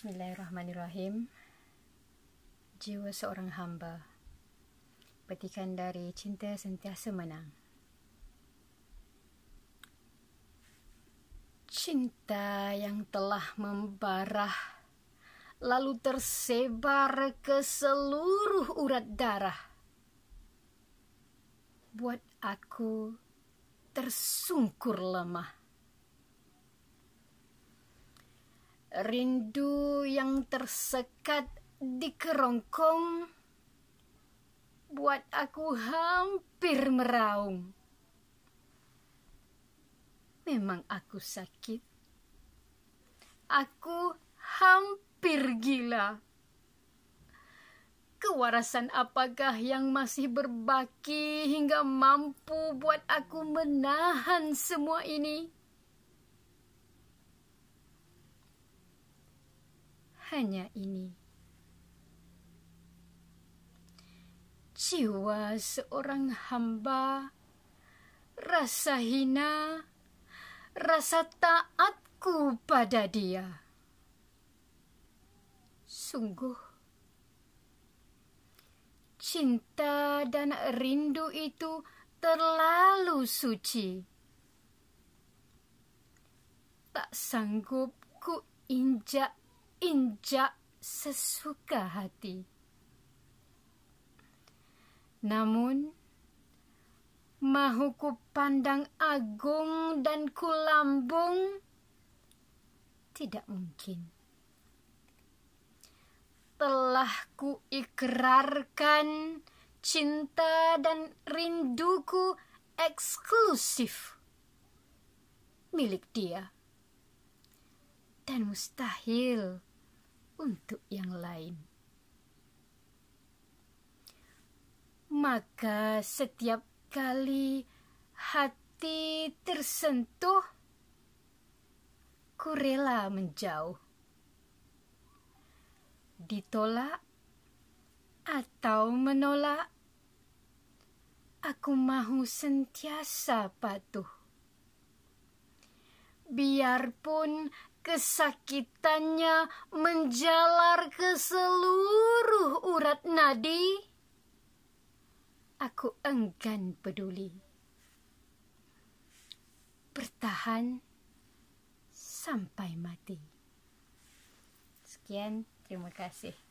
Bismillahirrahmanirrahim Jiwa seorang hamba Petikan dari cinta sentiasa menang Cinta yang telah membarah Lalu tersebar ke seluruh urat darah Buat aku tersungkur lemah rindu yang tersekat di kerongkong buat aku hampir meraung. Memang aku sakit. Aku hampir gila. Kewarasan apakah yang masih berbaki hingga mampu buat aku menahan semua ini? hanya ini. Jiwa seorang hamba, rasa hina, rasa taatku pada dia. Sungguh, cinta dan rindu itu terlalu suci. Tak sanggup ku injak injak sesuka hati. Namun, mahuku pandang agung dan ku lambung tidak mungkin. Telah ku ikrarkan cinta dan rinduku eksklusif milik dia. Dan mustahil untuk yang lain. Maka setiap kali hati tersentuh, ku rela menjauh. Ditolak atau menolak, aku mahu sentiasa patuh biarpun kesakitannya menjalar ke seluruh urat nadi, aku enggan peduli. Bertahan sampai mati. Sekian, terima kasih.